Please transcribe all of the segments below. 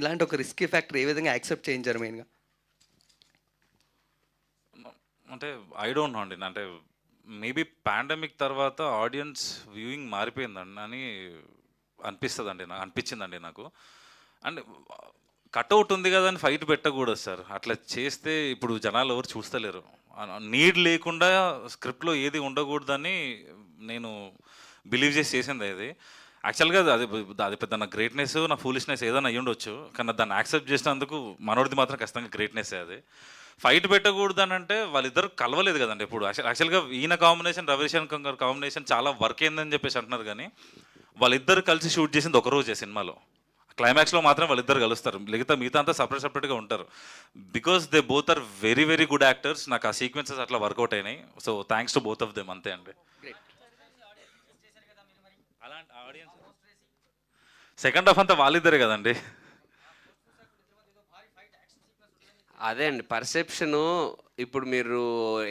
ఇలాంటి ఒక risk factor ఏ విధంగా యాక్సెప్ట్ చేయించారు మెయిన్గా అంటే ఐ డోంట్ నో అండి అంటే మేబీ పాండమిక్ తర్వాత ఆడియన్స్ వ్యూయింగ్ మారిపోయిందండి అని అనిపిస్తుంది అండి నాకు అనిపించిందండి నాకు అండ్ కట్అవుట్ ఉంది కదా అని ఫైట్ పెట్టకూడదు సార్ అట్లా చేస్తే ఇప్పుడు జనాలు ఎవరు చూస్తలేరు నీడ్ లేకుండా స్క్రిప్ట్లో ఏది ఉండకూడదని నేను బిలీవ్ చేసి చేసింది అది యాక్చువల్గా అది అది పెద్ద నా గ్రేట్నెస్ నా ఫూలిష్నెస్ ఏదైనా అయ్యి ఉండొచ్చు కానీ దాన్ని యాక్సెప్ట్ చేసినందుకు మనోడిది మాత్రం ఖచ్చితంగా గ్రేట్నెస్ అది ఫైట్ పెట్టకూడదు అని అంటే వాళ్ళిద్దరు కలవలేదు కదండి ఇప్పుడు యాక్చువల్గా ఈయన కాంబినేషన్ రవిశంకర్ కాంబినేషన్ చాలా వర్క్ అయిందని చెప్పేసి అంటున్నారు కానీ వాళ్ళిద్దరు కలిసి షూట్ చేసింది ఒకరోజే సినిమాలో క్లైమాక్స్లో మాత్రం వాళ్ళిద్దరు కలుస్తారు మిగతా మిగతా అంతా సపరేట్ సపరేట్గా ఉంటారు because they both are very very good actors నాకు ఆ సీక్వెన్సెస్ అట్లా వర్కౌట్ అయినాయి so thanks to both of them అంతే అండి సెకండ్ హాఫ్ అంతా వాళ్ళిద్దరే కదండి అదే అండి పర్సెప్షను ఇప్పుడు మీరు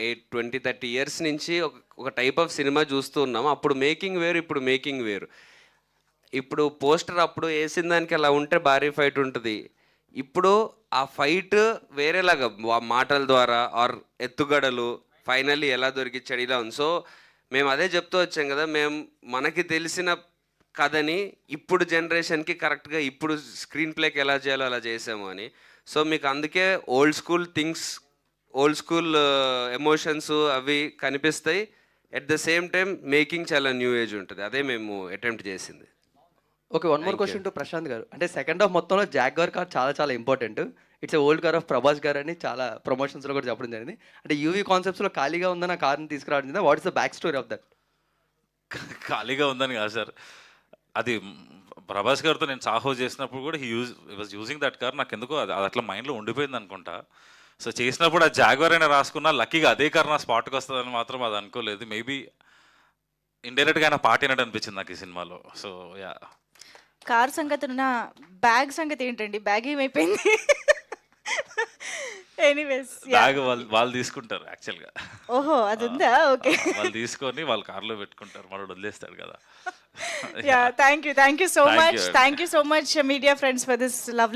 ఎయిట్ ట్వంటీ థర్టీ ఇయర్స్ నుంచి ఒక ఒక టైప్ ఆఫ్ సినిమా చూస్తూ ఉన్నాం అప్పుడు మేకింగ్ వేరు ఇప్పుడు మేకింగ్ వేరు ఇప్పుడు పోస్టర్ అప్పుడు వేసిన దానికి అలా ఉంటే భారీ ఫైట్ ఉంటుంది ఇప్పుడు ఆ ఫైట్ వేరేలాగా మాటల ద్వారా ఆర్ ఎత్తుగడలు ఫైనల్లీ ఎలా దొరికిచ్చాడు ఇలా ఉంది సో మేము అదే చెప్తూ వచ్చాం కదా మేము మనకి తెలిసిన కథని ఇప్పుడు జనరేషన్కి కరెక్ట్గా ఇప్పుడు స్క్రీన్ ప్లేకి ఎలా చేయాలో అలా చేసాము అని సో మీకు అందుకే old school things old school emotions అవి కనిపిస్తాయి at the same time making చాలా న్యూ ఏజ్ ఉంటుంది అదే మేము అటెంప్ట్ చేసింది okay one more question to Prashanth గారు అంటే సెకండ్ హాఫ్ మొత్తంలో జాగ్వర్ కార్ చాలా చాలా important it's old car of Prabhas గారు అని చాలా ప్రమోషన్స్లో కూడా చెప్పడం జరిగింది అంటే యూవీ కాన్సెప్ట్స్లో ఖాళీగా ఉందని ఆ కార్ని తీసుకురావడం what is the back story of that ఖాళీగా ఉందని కాదు సార్ అది ప్రభాస్ గారితో నేను సాహో చేసినప్పుడు కూడా he use was using that car నాకు ఎందుకో అది అట్లా మైండ్లో ఉండిపోయింది అనుకుంటా సో చేసినప్పుడు ఆ జాగ్వర్ అయినా రాసుకున్నా లక్కీగా అదే కారు నా స్పాట్కి వస్తుందని మాత్రం అది అనుకోలేదు మేబీ ఇండైరెక్ట్గా ఆయన పాట వినట్టు అనిపించింది నాకు ఈ సినిమాలో సో యా కార్ సంగతి నా బ్యాగ్ సంగతి ఏంటండి బ్యాగ్ ఏమైపోయింది ఎనీవేస్ బ్యాగ్ వాళ్ళు వాళ్ళు తీసుకుంటారు యాక్చువల్గా ఓహో అది ఉందా ఓకే వాళ్ళు తీసుకొని వాళ్ళు కార్లో పెట్టుకుంటారు మనోడు వదిలేస్తాడు కదా yeah. thank you. Thank you so thank much. You. Thank you so much, media friends, for this lovely.